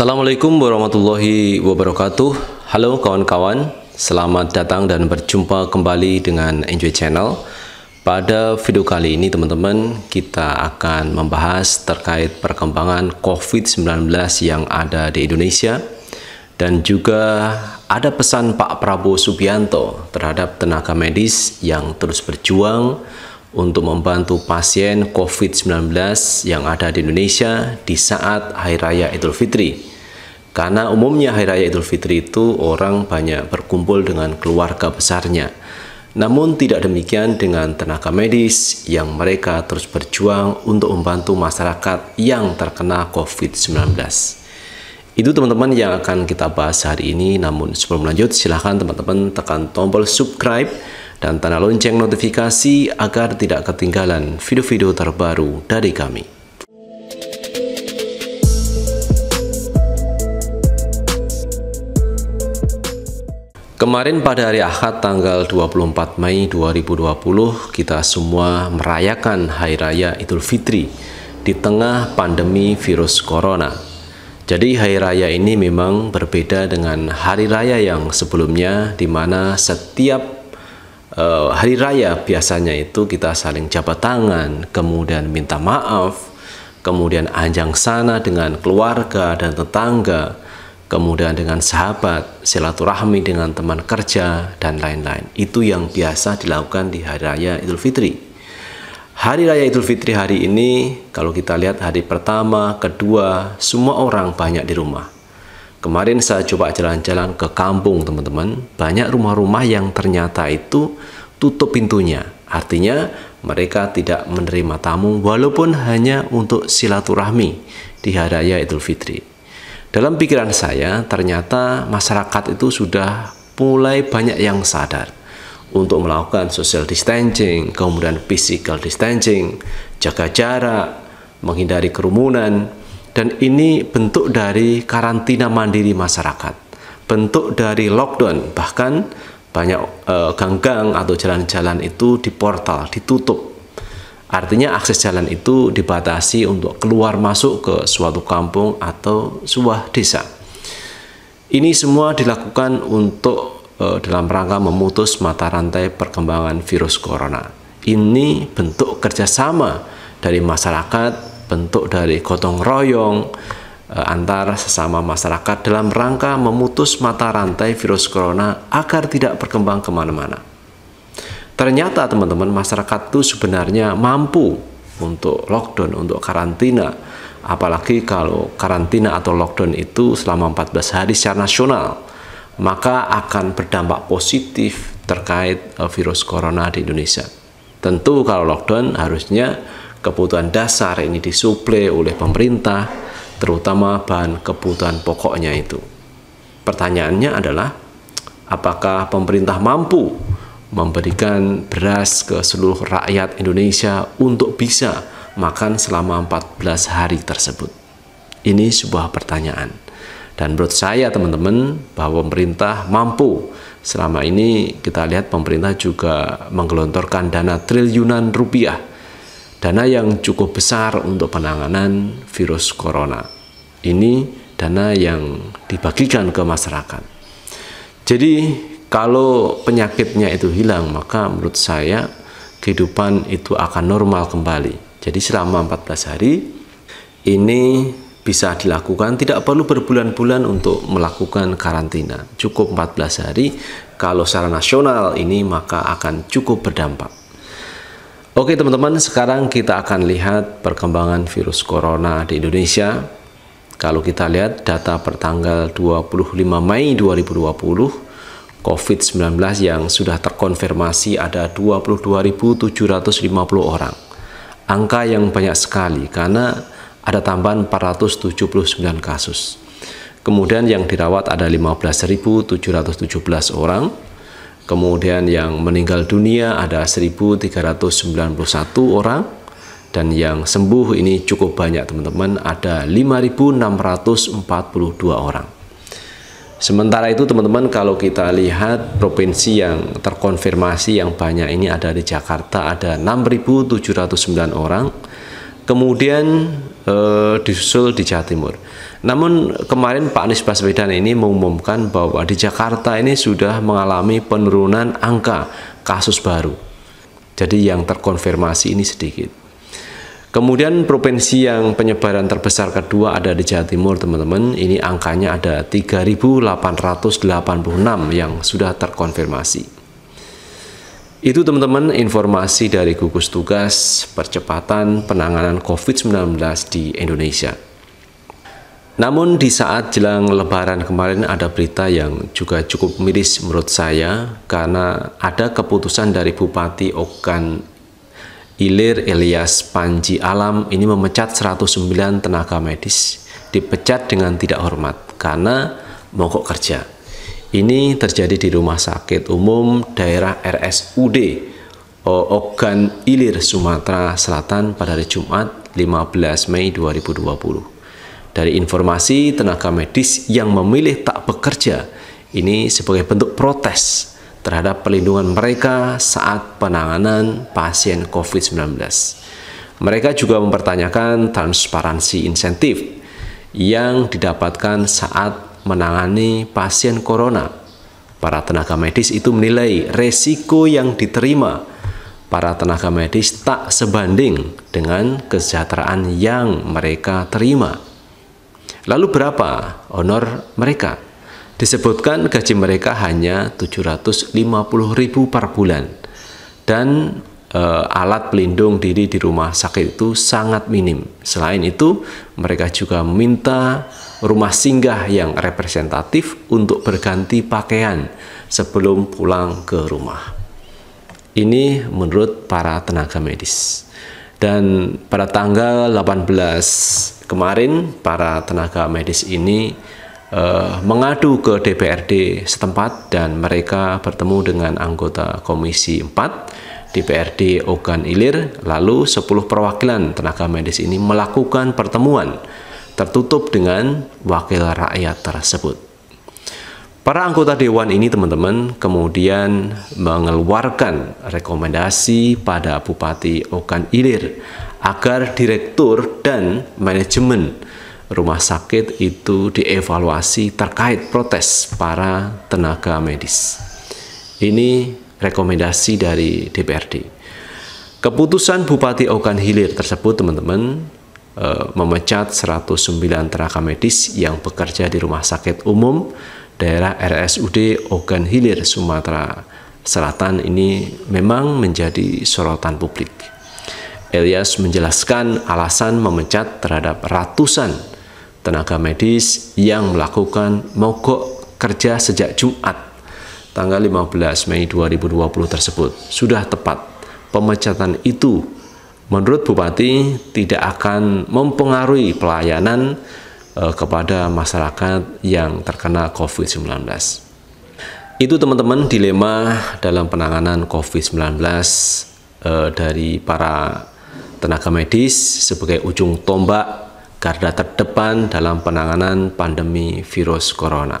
Assalamualaikum warahmatullahi wabarakatuh. Halo kawan-kawan, selamat datang dan berjumpa kembali dengan Enjoy Channel. Pada video kali ini teman-teman, kita akan membahas terkait perkembangan COVID-19 yang ada di Indonesia dan juga ada pesan Pak Prabowo Subianto terhadap tenaga medis yang terus berjuang untuk membantu pasien COVID-19 yang ada di Indonesia di saat Hari Raya Idul Fitri. Karena umumnya Hari Raya Idul Fitri itu orang banyak berkumpul dengan keluarga besarnya. Namun tidak demikian dengan tenaga medis yang mereka terus berjuang untuk membantu masyarakat yang terkena COVID-19. Itu teman-teman yang akan kita bahas hari ini. Namun sebelum lanjut silahkan teman-teman tekan tombol subscribe dan tanda lonceng notifikasi agar tidak ketinggalan video-video terbaru dari kami. Kemarin pada hari Ahad tanggal 24 Mei 2020 kita semua merayakan Hari Raya Idul Fitri di tengah pandemi virus corona. Jadi Hari Raya ini memang berbeda dengan Hari Raya yang sebelumnya di mana setiap uh, Hari Raya biasanya itu kita saling jabat tangan, kemudian minta maaf, kemudian anjang sana dengan keluarga dan tetangga kemudian dengan sahabat, silaturahmi dengan teman kerja, dan lain-lain. Itu yang biasa dilakukan di Hari Raya Idul Fitri. Hari Raya Idul Fitri hari ini, kalau kita lihat hari pertama, kedua, semua orang banyak di rumah. Kemarin saya coba jalan-jalan ke kampung, teman-teman. Banyak rumah-rumah yang ternyata itu tutup pintunya. Artinya, mereka tidak menerima tamu walaupun hanya untuk silaturahmi di hari raya Idul Fitri. Dalam pikiran saya, ternyata masyarakat itu sudah mulai banyak yang sadar untuk melakukan social distancing, kemudian physical distancing, jaga jarak, menghindari kerumunan, dan ini bentuk dari karantina mandiri masyarakat, bentuk dari lockdown, bahkan banyak eh, gang-gang atau jalan-jalan itu di portal ditutup Artinya akses jalan itu dibatasi untuk keluar masuk ke suatu kampung atau sebuah desa. Ini semua dilakukan untuk e, dalam rangka memutus mata rantai perkembangan virus corona. Ini bentuk kerjasama dari masyarakat, bentuk dari gotong royong e, antar sesama masyarakat dalam rangka memutus mata rantai virus corona agar tidak berkembang kemana-mana. Ternyata teman-teman masyarakat itu sebenarnya mampu untuk lockdown, untuk karantina. Apalagi kalau karantina atau lockdown itu selama 14 hari secara nasional, maka akan berdampak positif terkait eh, virus corona di Indonesia. Tentu kalau lockdown harusnya kebutuhan dasar ini disuplai oleh pemerintah, terutama bahan kebutuhan pokoknya itu. Pertanyaannya adalah apakah pemerintah mampu memberikan beras ke seluruh rakyat Indonesia untuk bisa makan selama 14 hari tersebut. Ini sebuah pertanyaan. Dan menurut saya teman-teman bahwa pemerintah mampu. Selama ini kita lihat pemerintah juga menggelontorkan dana triliunan rupiah. Dana yang cukup besar untuk penanganan virus corona. Ini dana yang dibagikan ke masyarakat. Jadi kalau penyakitnya itu hilang, maka menurut saya kehidupan itu akan normal kembali. Jadi selama 14 hari ini bisa dilakukan, tidak perlu berbulan-bulan untuk melakukan karantina. Cukup 14 hari, kalau secara nasional ini maka akan cukup berdampak. Oke teman-teman, sekarang kita akan lihat perkembangan virus corona di Indonesia. Kalau kita lihat data pertanggal 25 Mei 2020, COVID-19 yang sudah terkonfirmasi ada 22.750 orang. Angka yang banyak sekali karena ada tambahan 479 kasus. Kemudian yang dirawat ada 15.717 orang. Kemudian yang meninggal dunia ada 1.391 orang dan yang sembuh ini cukup banyak teman-teman ada 5.642 orang. Sementara itu teman-teman kalau kita lihat provinsi yang terkonfirmasi yang banyak ini ada di Jakarta ada 6.709 orang. Kemudian eh, disusul di Jawa Timur. Namun kemarin Pak Anies Baswedan ini mengumumkan bahwa di Jakarta ini sudah mengalami penurunan angka kasus baru. Jadi yang terkonfirmasi ini sedikit. Kemudian provinsi yang penyebaran terbesar kedua ada di Jawa Timur, teman-teman. Ini angkanya ada 3.886 yang sudah terkonfirmasi. Itu teman-teman informasi dari gugus tugas percepatan penanganan COVID-19 di Indonesia. Namun di saat jelang lebaran kemarin ada berita yang juga cukup miris menurut saya karena ada keputusan dari Bupati Okan Ilir Elias Panji Alam ini memecat 109 tenaga medis dipecat dengan tidak hormat karena mogok kerja. Ini terjadi di Rumah Sakit Umum Daerah RSUD Ogan Ilir Sumatera Selatan pada hari Jumat 15 Mei 2020. Dari informasi tenaga medis yang memilih tak bekerja ini sebagai bentuk protes terhadap perlindungan mereka saat penanganan pasien COVID-19. Mereka juga mempertanyakan transparansi insentif yang didapatkan saat menangani pasien corona. Para tenaga medis itu menilai resiko yang diterima para tenaga medis tak sebanding dengan kesejahteraan yang mereka terima. Lalu berapa honor mereka? Disebutkan gaji mereka hanya 750.000 per bulan dan e, alat pelindung diri di rumah sakit itu sangat minim. Selain itu, mereka juga minta rumah singgah yang representatif untuk berganti pakaian sebelum pulang ke rumah. Ini menurut para tenaga medis. Dan pada tanggal 18 kemarin, para tenaga medis ini uh, mengadu ke DPRD setempat dan mereka bertemu dengan anggota Komisi 4 DPRD Ogan Ilir lalu 10 perwakilan tenaga medis ini melakukan pertemuan tertutup dengan wakil rakyat tersebut. Para anggota dewan ini teman-teman kemudian mengeluarkan rekomendasi pada Bupati Ogan Ilir agar direktur dan manajemen rumah sakit itu dievaluasi terkait protes para tenaga medis. Ini rekomendasi dari DPRD. Keputusan Bupati Okan Hilir tersebut, teman-teman, e, memecat 109 tenaga medis yang bekerja di Rumah Sakit Umum daerah RSUD Ogan Hilir Sumatera Selatan ini memang menjadi sorotan publik. Elias menjelaskan alasan memecat terhadap ratusan tenaga medis yang melakukan mogok kerja sejak Jumat tanggal 15 Mei 2020 tersebut. Sudah tepat. Pemecatan itu menurut Bupati tidak akan mempengaruhi pelayanan eh, kepada masyarakat yang terkena COVID-19. Itu teman-teman dilema dalam penanganan COVID-19 eh, dari para tenaga medis sebagai ujung tombak garda terdepan dalam penanganan pandemi virus corona.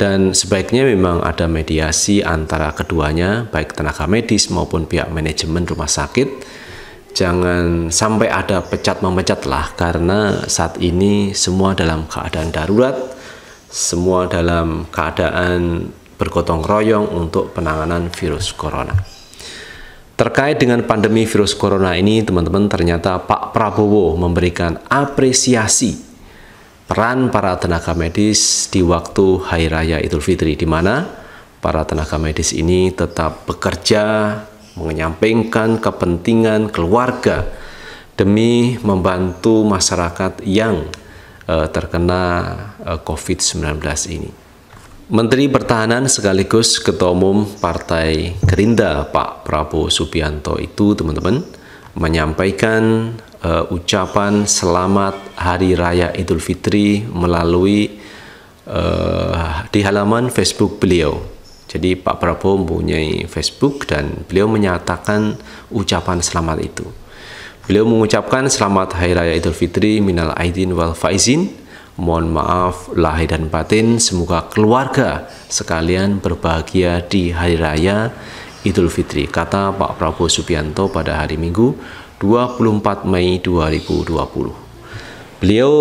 Dan sebaiknya memang ada mediasi antara keduanya, baik tenaga medis maupun pihak manajemen rumah sakit. Jangan sampai ada pecat memecat lah, karena saat ini semua dalam keadaan darurat, semua dalam keadaan bergotong royong untuk penanganan virus corona. Terkait dengan pandemi virus corona ini, teman-teman, ternyata Pak Prabowo memberikan apresiasi peran para tenaga medis di waktu Hari Raya Idul Fitri, di mana para tenaga medis ini tetap bekerja, menyampaikan kepentingan keluarga demi membantu masyarakat yang eh, terkena eh, COVID-19 ini. Menteri Pertahanan sekaligus Ketua Umum Partai Gerindra Pak Prabowo Subianto itu teman-teman menyampaikan uh, ucapan selamat Hari Raya Idul Fitri melalui uh, di halaman Facebook beliau. Jadi Pak Prabowo mempunyai Facebook dan beliau menyatakan ucapan selamat itu. Beliau mengucapkan selamat Hari Raya Idul Fitri minal aidin wal faizin Mohon maaf lahir dan batin, semoga keluarga sekalian berbahagia di Hari Raya Idul Fitri, kata Pak Prabowo Subianto pada hari Minggu 24 Mei 2020. Beliau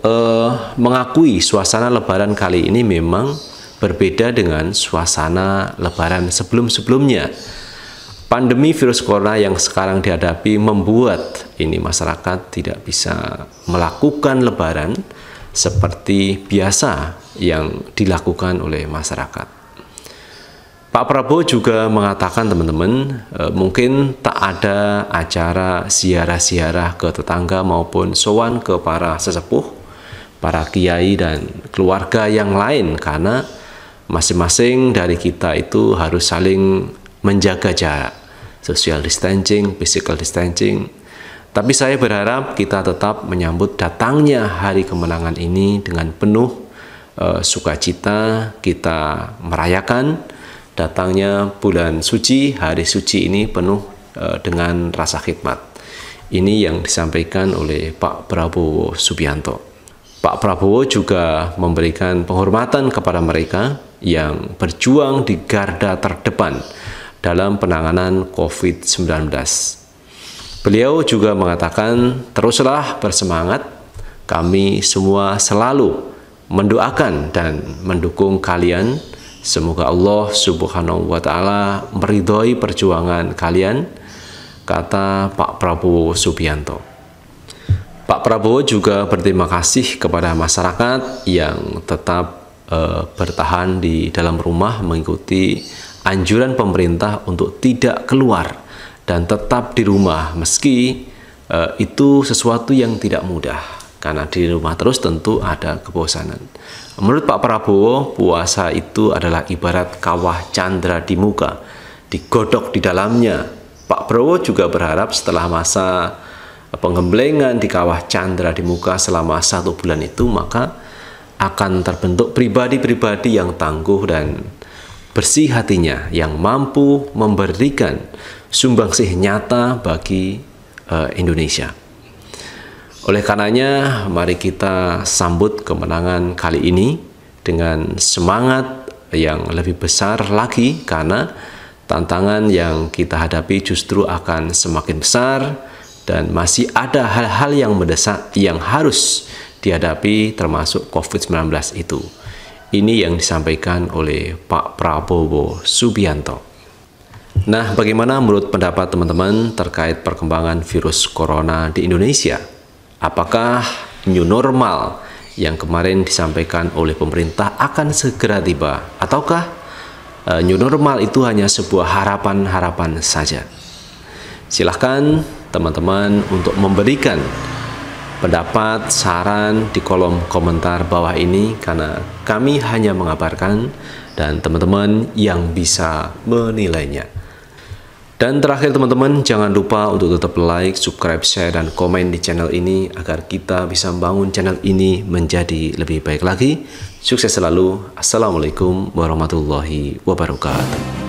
eh, mengakui suasana Lebaran kali ini memang berbeda dengan suasana Lebaran sebelum-sebelumnya. Pandemi virus corona yang sekarang dihadapi membuat ini masyarakat tidak bisa melakukan Lebaran seperti biasa yang dilakukan oleh masyarakat. Pak Prabowo juga mengatakan teman-teman e, mungkin tak ada acara siarah-siarah ke tetangga maupun sowan ke para sesepuh, para kiai dan keluarga yang lain karena masing-masing dari kita itu harus saling menjaga jarak, social distancing, physical distancing, tapi saya berharap kita tetap menyambut datangnya hari kemenangan ini dengan penuh e, sukacita. Kita merayakan datangnya bulan suci, hari suci ini penuh e, dengan rasa khidmat. Ini yang disampaikan oleh Pak Prabowo Subianto. Pak Prabowo juga memberikan penghormatan kepada mereka yang berjuang di garda terdepan dalam penanganan COVID-19 Beliau juga mengatakan, "Teruslah bersemangat, kami semua selalu mendoakan dan mendukung kalian. Semoga Allah Subhanahu wa taala meridhoi perjuangan kalian." kata Pak Prabowo Subianto. Pak Prabowo juga berterima kasih kepada masyarakat yang tetap e, bertahan di dalam rumah mengikuti anjuran pemerintah untuk tidak keluar dan tetap di rumah meski uh, itu sesuatu yang tidak mudah karena di rumah terus tentu ada kebosanan. Menurut Pak Prabowo, puasa itu adalah ibarat kawah Chandra di muka, digodok di dalamnya. Pak Prabowo juga berharap setelah masa penggemblengan di kawah Chandra di muka selama satu bulan itu, maka akan terbentuk pribadi-pribadi yang tangguh dan bersih hatinya, yang mampu memberikan sumbangsih nyata bagi uh, Indonesia. Oleh karenanya, mari kita sambut kemenangan kali ini dengan semangat yang lebih besar lagi karena tantangan yang kita hadapi justru akan semakin besar dan masih ada hal-hal yang mendesak yang harus dihadapi termasuk COVID-19 itu. Ini yang disampaikan oleh Pak Prabowo Subianto. Nah, bagaimana menurut pendapat teman-teman terkait perkembangan virus corona di Indonesia? Apakah new normal yang kemarin disampaikan oleh pemerintah akan segera tiba ataukah eh, new normal itu hanya sebuah harapan-harapan saja? Silahkan teman-teman untuk memberikan pendapat, saran di kolom komentar bawah ini karena kami hanya mengabarkan dan teman-teman yang bisa menilainya. Dan terakhir teman-teman, jangan lupa untuk tetap like, subscribe, share, dan komen di channel ini agar kita bisa membangun channel ini menjadi lebih baik lagi. Sukses selalu. Assalamualaikum warahmatullahi wabarakatuh.